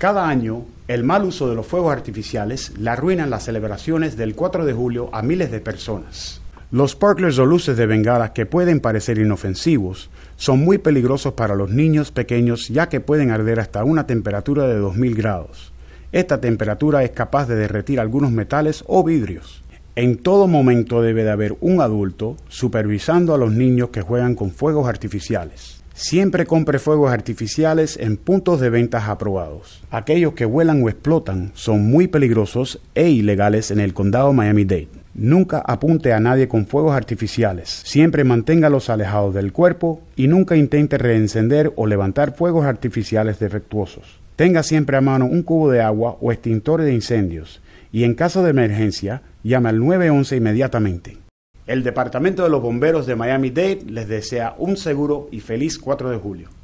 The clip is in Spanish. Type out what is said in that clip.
Cada año, el mal uso de los fuegos artificiales le arruinan las celebraciones del 4 de julio a miles de personas. Los sparklers o luces de bengala que pueden parecer inofensivos son muy peligrosos para los niños pequeños ya que pueden arder hasta una temperatura de 2000 grados. Esta temperatura es capaz de derretir algunos metales o vidrios. En todo momento debe de haber un adulto supervisando a los niños que juegan con fuegos artificiales. Siempre compre fuegos artificiales en puntos de ventas aprobados. Aquellos que vuelan o explotan son muy peligrosos e ilegales en el condado Miami-Dade. Nunca apunte a nadie con fuegos artificiales. Siempre manténgalos alejados del cuerpo y nunca intente reencender o levantar fuegos artificiales defectuosos. Tenga siempre a mano un cubo de agua o extintores de incendios y en caso de emergencia, llame al 911 inmediatamente. El Departamento de los Bomberos de Miami Dade les desea un seguro y feliz 4 de julio.